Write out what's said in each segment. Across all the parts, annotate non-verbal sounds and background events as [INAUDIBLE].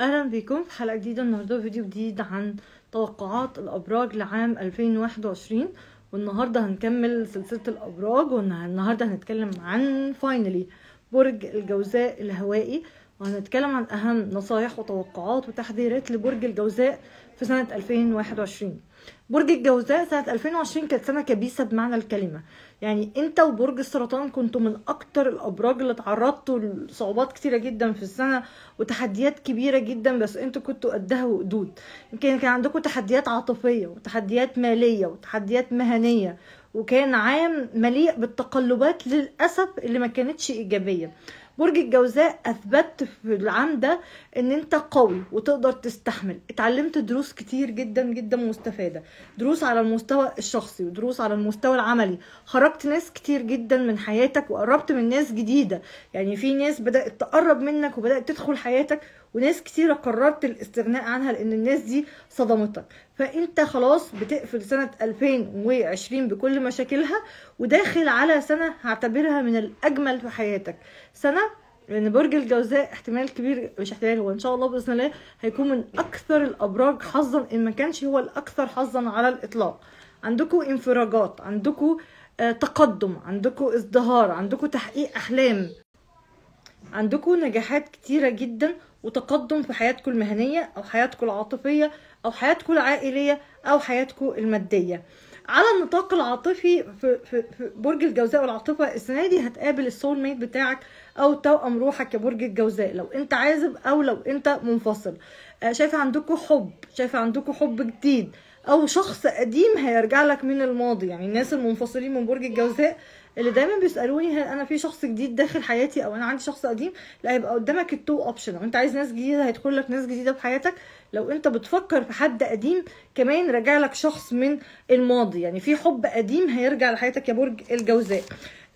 اهلا بكم في حلقه جديده النهارده فيديو جديد عن توقعات الابراج لعام 2021 والنهارده هنكمل سلسله الابراج والنهارده هنتكلم عن فاينلي برج الجوزاء الهوائي وهنتكلم عن أهم نصايح وتوقعات وتحذيرات لبرج الجوزاء في سنة 2021 برج الجوزاء سنة 2020 كانت سنة كبيسة بمعنى الكلمة يعني انت وبرج السرطان كنتوا من اكتر الابراج اللي اتعرضتوا لصعوبات كتيرة جدا في السنة وتحديات كبيرة جدا بس انتوا كنتوا قدها وقدود يمكن كان عندكم تحديات عاطفية وتحديات مالية وتحديات مهنية وكان عام مليء بالتقلبات للأسف اللي ما كانتش إيجابية برج الجوزاء اثبت في العام ده ان انت قوي وتقدر تستحمل اتعلمت دروس كتير جدا جدا مستفاده دروس على المستوى الشخصي ودروس على المستوى العملي خرجت ناس كتير جدا من حياتك وقربت من ناس جديده يعني في ناس بدات تقرب منك وبدات تدخل حياتك وناس كتيره قررت الاستغناء عنها لان الناس دي صدمتك فانت خلاص بتقفل سنه 2020 بكل مشاكلها وداخل على سنه هعتبرها من الاجمل في حياتك سنه لان برج الجوزاء احتمال كبير مش احتمال هو ان شاء الله باذن الله هيكون من اكثر الابراج حظا ان ما كانش هو الاكثر حظا على الاطلاق عندكم انفراجات عندكم آه، تقدم عندكم ازدهار عندكم تحقيق احلام عندكم نجاحات كتيرة جدا وتقدم في حياتكم المهنية أو حياتكم العاطفية أو حياتكم العائلية أو حياتكم المادية على النطاق العاطفي في, في, برج الجوزاء والعاطفة السنة دي هتقابل السول ميت بتاعك أو توأم روحك يا برج الجوزاء لو أنت عازب أو لو أنت منفصل آه، شايفة عندكم حب شايفة عندكم حب جديد أو شخص قديم هيرجع لك من الماضي يعني الناس المنفصلين من برج الجوزاء اللي دايما بيسالوني هل انا في شخص جديد داخل حياتي او انا عندي شخص قديم لا هيبقى قدامك التو اوبشن لو انت عايز ناس جديده هيدخل لك ناس جديده في حياتك لو انت بتفكر في حد قديم كمان راجع لك شخص من الماضي يعني في حب قديم هيرجع لحياتك يا برج الجوزاء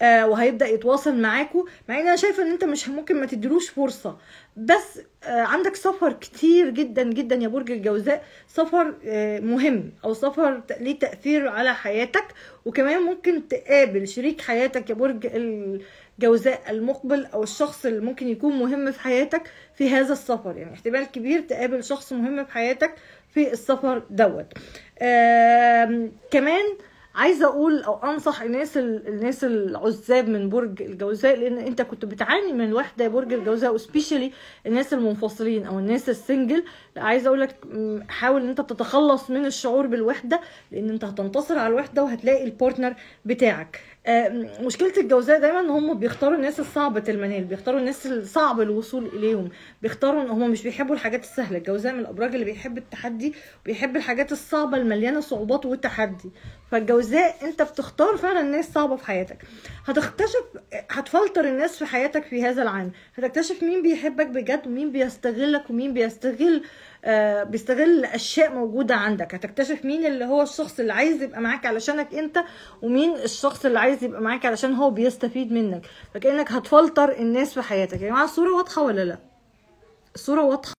آه، وهيبدا يتواصل معاكوا مع ان انا شايفه ان انت مش ممكن ما تديلوش فرصه بس آه، عندك سفر كتير جدا جدا يا برج الجوزاء سفر آه، مهم او سفر ليه تاثير على حياتك وكمان ممكن تقابل شريك حياتك يا برج الجوزاء المقبل او الشخص اللي ممكن يكون مهم في حياتك في هذا السفر يعني احتمال كبير تقابل شخص مهم في حياتك في السفر دوت كمان آه عايزه اقول او انصح الناس الناس العزاب من برج الجوزاء لان انت كنت بتعاني من الوحده يا برج الجوزاء وسبيشالي الناس المنفصلين او الناس السنجل عايزه اقول لك حاول ان انت تتخلص من الشعور بالوحده لان انت هتنتصر على الوحده وهتلاقي البارتنر بتاعك مشكله الجوزاء دايما هم بيختاروا الناس الصعبه المنال بيختاروا الناس الصعب الوصول اليهم بيختاروا ان هم مش بيحبوا الحاجات السهله الجوزاء من الابراج اللي بيحب التحدي وبيحب الحاجات الصعبه المليانه صعوبات والتحدي فالجوزاء انت بتختار فعلا ناس صعبه في حياتك هتكتشف هتفلتر الناس في حياتك في هذا العام هتكتشف مين بيحبك بجد ومين بيستغلك ومين بيستغل آه، بيستغل اشياء موجوده عندك هتكتشف مين اللي هو الشخص اللي عايز يبقى معاك علشانك انت ومين الشخص اللي عايز يبقى معاك علشان هو بيستفيد منك فكانك هتفلتر الناس في حياتك يا جماعه الصوره واضحه ولا لا الصوره واضحه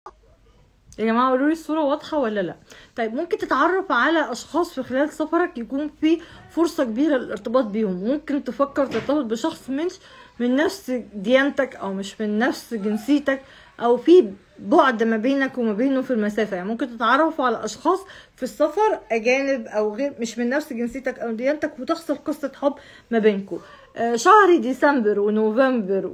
يا جماعه قولوا لي الصوره واضحه ولا لا طيب ممكن تتعرف على اشخاص في خلال سفرك يكون في فرصه كبيره للارتباط بيهم ممكن تفكر ترتبط بشخص منش من نفس ديانتك او مش من نفس جنسيتك او في بعد ما بينك وما بينه في المسافه يعني ممكن تتعرفوا على اشخاص في السفر اجانب او غير مش من نفس جنسيتك او ديانتك وتحصل قصه حب ما بينكم آه، شهر ديسمبر ونوفمبر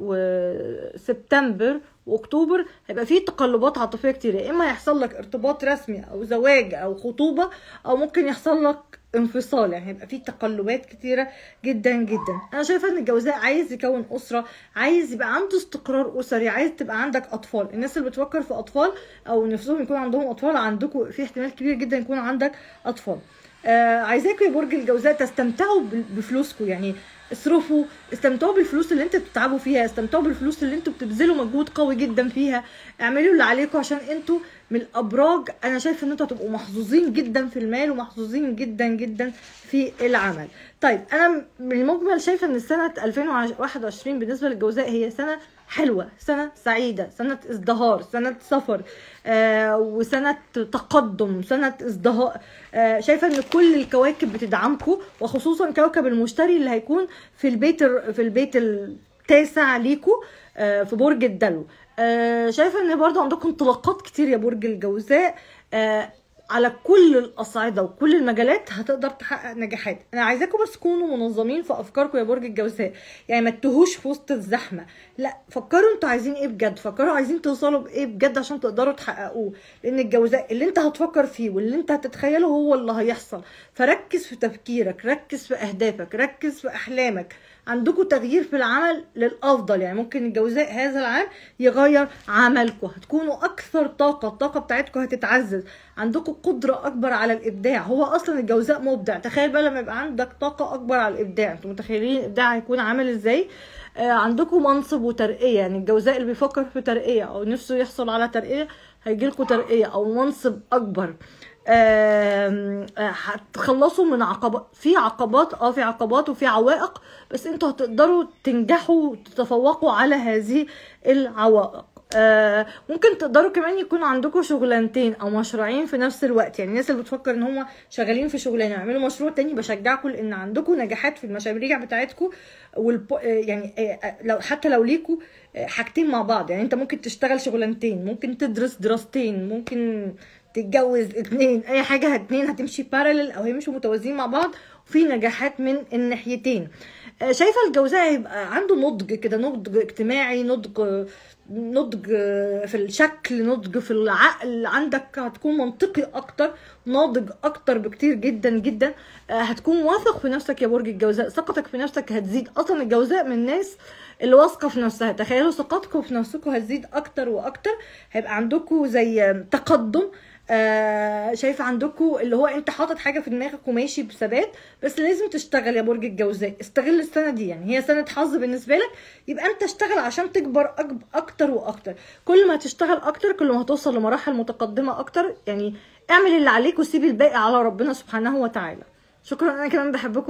وسبتمبر آه، واكتوبر هيبقى فيه تقلبات عاطفيه كتير يا اما هيحصل لك ارتباط رسمي او زواج او خطوبه او ممكن يحصل لك انفصال يعني هيبقى في تقلبات كتيره جدا جدا انا شايفه ان الجوزاء عايز يكون اسره عايز يبقى عنده استقرار اسري عايز تبقى عندك اطفال الناس اللي بتفكر في اطفال او نفسهم يكون عندهم اطفال عندكم في احتمال كبير جدا يكون عندك اطفال آه عايزاكم يا برج الجوزاء تستمتعوا بفلوسكم يعني اصرفوا استمتعوا بالفلوس اللي انتوا بتتعبوا فيها استمتعوا بالفلوس اللي انتوا بتبذلوا مجهود قوي جدا فيها اعملوا اللي عليكم عشان انتوا من الابراج انا شايفه ان انتوا هتبقوا محظوظين جدا في المال ومحظوظين جدا جدا في العمل طيب انا من المجمل شايفه ان سنه 2021 بالنسبه للجوزاء هي سنه حلوة سنة سعيدة سنة ازدهار سنة سفر آه وسنة تقدم سنة ازدهار آه شايفة ان كل الكواكب بتدعمكم وخصوصا كوكب المشتري اللي هيكون في البيت في البيت التاسع ليكو آه، في برج الدلو آه، شايفه ان برضو عندكم انطلاقات كتير يا برج الجوزاء آه، على كل الاصعده وكل المجالات هتقدر تحقق نجاحات انا عايزاكم بس تكونوا منظمين في افكاركم يا برج الجوزاء يعني ما تتوهوش في وسط الزحمه لا فكروا انتوا عايزين ايه بجد فكروا عايزين توصلوا بايه بجد عشان تقدروا تحققوه لان الجوزاء اللي انت هتفكر فيه واللي انت هتتخيله هو اللي هيحصل فركز في تفكيرك ركز في اهدافك ركز في احلامك عندكم تغيير في العمل للافضل يعني ممكن الجوزاء هذا العام يغير عملكم هتكونوا اكثر طاقه الطاقه بتاعتكم هتتعزز عندكم قدره اكبر على الابداع هو اصلا الجوزاء مبدع تخيل بقى لما يبقى عندك طاقه اكبر على الابداع انتوا متخيلين الابداع هيكون عامل ازاي آه عندكم منصب وترقيه يعني الجوزاء اللي بيفكر في ترقيه او نفسه يحصل على ترقيه هيجيلكوا ترقيه او منصب اكبر آه، هتخلصوا من عقبات في عقبات اه في عقبات وفي عوائق بس انتوا هتقدروا تنجحوا وتتفوقوا على هذه العوائق آه، ممكن تقدروا كمان يكون عندكم شغلانتين او مشروعين في نفس الوقت يعني الناس اللي بتفكر ان هم شغالين في شغلانه يعملوا مشروع تاني بشجعكم لان عندكم نجاحات في المشاريع بتاعتكم والب... آه، يعني آه، لو حتى لو ليكوا حاجتين مع بعض يعني انت ممكن تشتغل شغلانتين ممكن تدرس دراستين ممكن تتجوز اتنين اي حاجه اتنين هتمشي بارلل او هيمشوا متوازيين مع بعض وفي نجاحات من الناحيتين آه، شايفه الجوزاء هيبقى عنده نضج كده نضج اجتماعي نضج نضج في الشكل نضج في العقل عندك هتكون منطقي اكتر ناضج اكتر بكتير جدا جدا آه، هتكون واثق في نفسك يا برج الجوزاء ثقتك في نفسك هتزيد اصلا الجوزاء من الناس اللي واثقه في نفسها تخيلوا ثقتكم في نفسكم هتزيد اكتر واكتر هيبقى عندكم زي تقدم آه، شايف شايفه عندكم اللي هو انت حاطط حاجه في دماغك وماشي بثبات بس لازم تشتغل يا برج الجوزاء استغل السنه دي يعني هي سنه حظ بالنسبه لك يبقى انت اشتغل عشان تكبر اكتر واكتر كل ما تشتغل اكتر كل ما هتوصل لمراحل متقدمه اكتر يعني اعمل اللي عليك وسيب الباقي على ربنا سبحانه وتعالى شكرا انا كمان بحبكم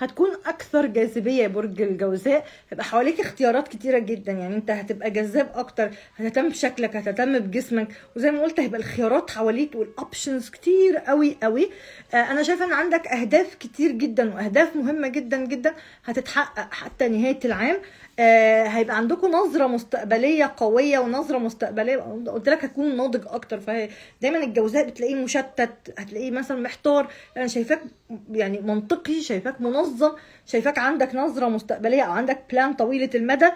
هتكون اكثر جاذبيه برج الجوزاء هيبقى حواليك اختيارات كتيره جدا يعني انت هتبقى جذاب اكتر هتهتم بشكلك هتهتم بجسمك وزي ما قلت هيبقى الخيارات حواليك والاوبشنز كتير قوي قوي آه انا شايفه ان عندك اهداف كتير جدا واهداف مهمه جدا جدا هتتحقق حتى نهايه العام آه هيبقى عندكم نظره مستقبليه قويه ونظره مستقبليه قلت لك هتكون ناضج اكتر فدايما الجوزاء بتلاقيه مشتت هتلاقيه مثلا محتار انا شايفاك يعني منطقي شايفاك منظم منظم شايفاك عندك نظره مستقبليه او عندك بلان طويله المدى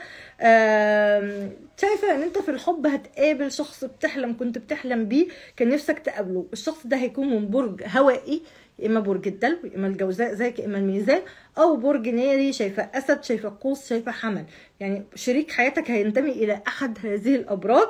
شايفه ان انت في الحب هتقابل شخص بتحلم كنت بتحلم بيه كان نفسك تقابله الشخص ده هيكون من برج هوائي يا اما برج الدلو يا اما الجوزاء زيك يا اما الميزان او برج ناري شايفه اسد شايفه قوس شايفه حمل يعني شريك حياتك هينتمي الى احد هذه الابراج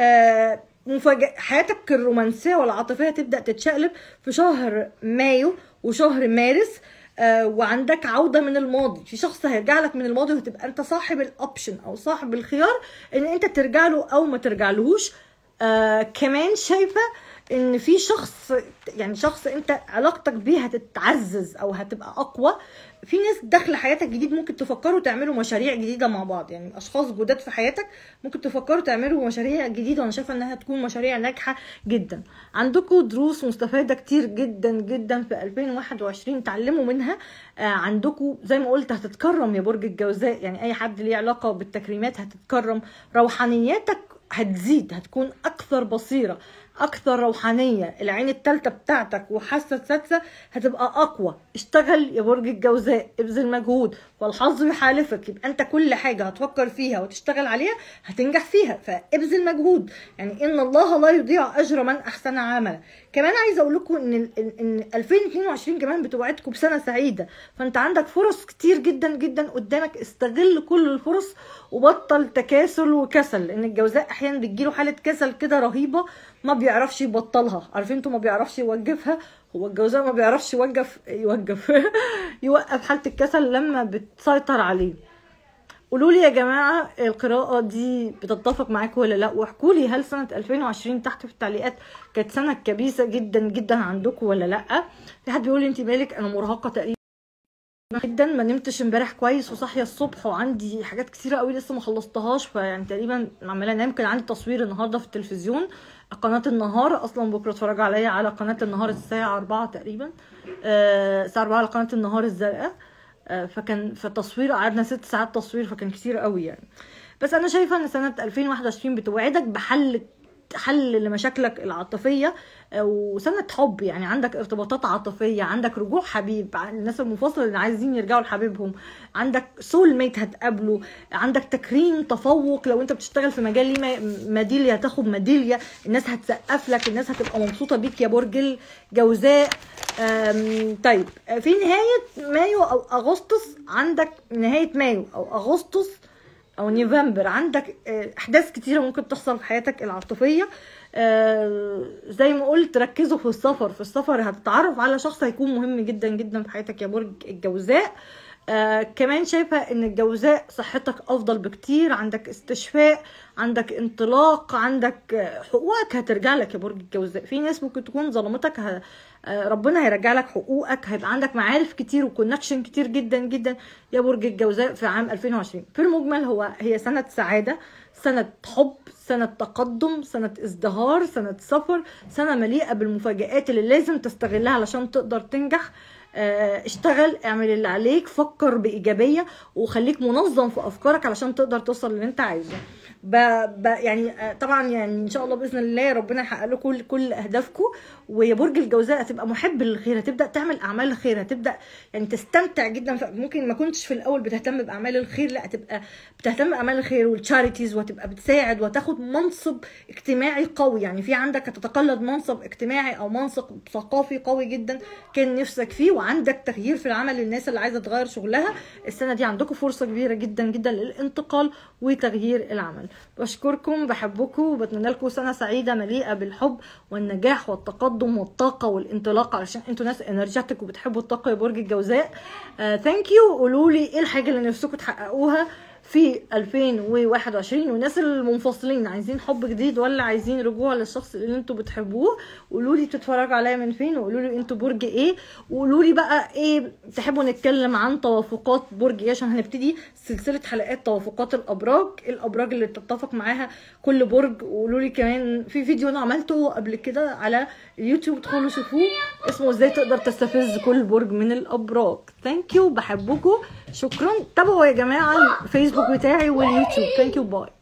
آه، مفاجأة حياتك الرومانسيه والعاطفيه تبدأ تتشقلب في شهر مايو وشهر مارس آه، وعندك عوده من الماضي في شخص هيرجع لك من الماضي وهتبقى انت صاحب الاوبشن او صاحب الخيار ان انت ترجع له او ما لهوش آه كمان شايفه ان في شخص يعني شخص انت علاقتك بيه هتتعزز او هتبقى اقوى في ناس داخله حياتك جديد ممكن تفكروا تعملوا مشاريع جديده مع بعض يعني اشخاص جداد في حياتك ممكن تفكروا تعملوا مشاريع جديده وانا شايفه انها تكون مشاريع ناجحه جدا عندكم دروس مستفاده كتير جدا جدا في 2021 تعلموا منها آه، عندكم زي ما قلت هتتكرم يا برج الجوزاء يعني اي حد ليه علاقه بالتكريمات هتتكرم روحانياتك هتزيد هتكون اكثر بصيره اكثر روحانيه العين الثالثه بتاعتك وحاسه السادسه هتبقى اقوى اشتغل يا برج الجوزاء ابذل مجهود والحظ يحالفك يبقى انت كل حاجه هتفكر فيها وتشتغل عليها هتنجح فيها فابذل مجهود يعني ان الله لا يضيع اجر من احسن عملا كمان عايزه اقول لكم ان ان 2022 كمان بتوعدكم بسنه سعيده فانت عندك فرص كتير جدا جدا قدامك استغل كل الفرص وبطل تكاسل وكسل لان الجوزاء احيانا بتجيله حاله كسل كده رهيبه ما بيعرفش يبطلها عارفين انتوا ما بيعرفش يوقفها هو الجوزاء ما بيعرفش يوقف يوقف [LAUGHS] يوقف حاله الكسل لما بتسيطر عليه قولوا لي يا جماعه القراءه دي بتتفق معاكم ولا لا واحكوا لي هل سنه 2020 تحت في التعليقات كانت سنه كبيسه جدا جدا عندكم ولا لا في حد بيقول انت مالك انا مرهقه تقريبا جدا ما نمتش امبارح كويس وصاحيه الصبح وعندي حاجات كتيره قوي لسه ما خلصتهاش فيعني تقريبا عماله انام كان عندي تصوير النهارده في التلفزيون قناه النهار اصلا بكره اتفرج عليا على قناه النهار الساعه 4 تقريبا آه، الساعه 4 على قناه النهار الزرقاء آه، فكان فتصوير قعدنا ست ساعات تصوير فكان كتير قوي يعني بس انا شايفه ان سنه 2021 بتوعدك بحل حل لمشاكلك العاطفيه آه، وسنه حب يعني عندك ارتباطات عاطفيه عندك رجوع حبيب الناس المفصلة اللي عايزين يرجعوا لحبيبهم عندك سول ميت هتقابله عندك تكريم تفوق لو انت بتشتغل في مجال ليه ميداليا تاخد ميداليا الناس هتسقف لك الناس هتبقى مبسوطه بيك يا برج الجوزاء طيب آه، في نهايه مايو او اغسطس عندك نهايه مايو او اغسطس او نوفمبر عندك آه، احداث كتيره ممكن تحصل في حياتك العاطفيه آه، زي ما قلت ركزوا في السفر في السفر هتتعرف على شخص هيكون مهم جدا جدا في حياتك يا برج الجوزاء آه آه، كمان شايفه ان الجوزاء صحتك افضل بكتير عندك استشفاء عندك انطلاق عندك آه، حقوقك هترجع لك يا برج الجوزاء في ناس ممكن تكون ظلمتك ه... آه، ربنا هيرجع لك حقوقك هيبقى عندك معارف كتير وكونكشن كتير جدا جدا يا برج الجوزاء في عام 2020 في المجمل هو هي سنه سعاده سنه حب سنه تقدم سنه ازدهار سنه سفر سنه مليئه بالمفاجآت اللي لازم تستغلها علشان تقدر تنجح آه، اشتغل اعمل اللي عليك فكر بايجابيه وخليك منظم في افكارك علشان تقدر توصل للي انت عايزه ب... ب... يعني آه، طبعا يعني ان شاء الله باذن الله ربنا يحقق لكم كل, كل اهدافكم ويا برج الجوزاء هتبقى محب للخير هتبدا تعمل اعمال خير هتبدا يعني تستمتع جدا ممكن ما كنتش في الاول بتهتم باعمال الخير لا هتبقى بتهتم باعمال الخير والتشاريتيز وهتبقى بتساعد وتاخد منصب اجتماعي قوي يعني في عندك هتتقلد منصب اجتماعي او منصب ثقافي قوي جدا كان نفسك فيه وعندك تغيير في العمل للناس اللي عايزه تغير شغلها السنه دي عندكم فرصه كبيره جدا جدا للانتقال وتغيير العمل بشكركم بحبكم وبتمنى لكم سنه سعيده مليئه بالحب والنجاح والتقدم والطاقه والانطلاق علشان انتوا ناس انرجيتك وبتحبوا الطاقه يا برج الجوزاء ثانك آه، يو قولوا لي ايه الحاجه اللي نفسكم تحققوها في 2021 والناس المنفصلين عايزين حب جديد ولا عايزين رجوع للشخص اللي انتوا بتحبوه قولوا لي بتتفرجوا عليا من فين وقولوا لي انتوا برج ايه وقولوا لي بقى ايه تحبوا نتكلم عن توافقات برج ايه عشان هنبتدي سلسله حلقات توافقات الابراج ايه الابراج اللي بتتفق معاها كل برج وقولوا لي كمان في فيديو انا عملته قبل كده على اليوتيوب ادخلوا شوفوه اسمه ازاي تقدر تستفز كل برج من الابراج ثانك يو بحبكم شكرا تابعوا يا جماعه الفيسبوك بتاعي واليوتيوب ثانك يو باي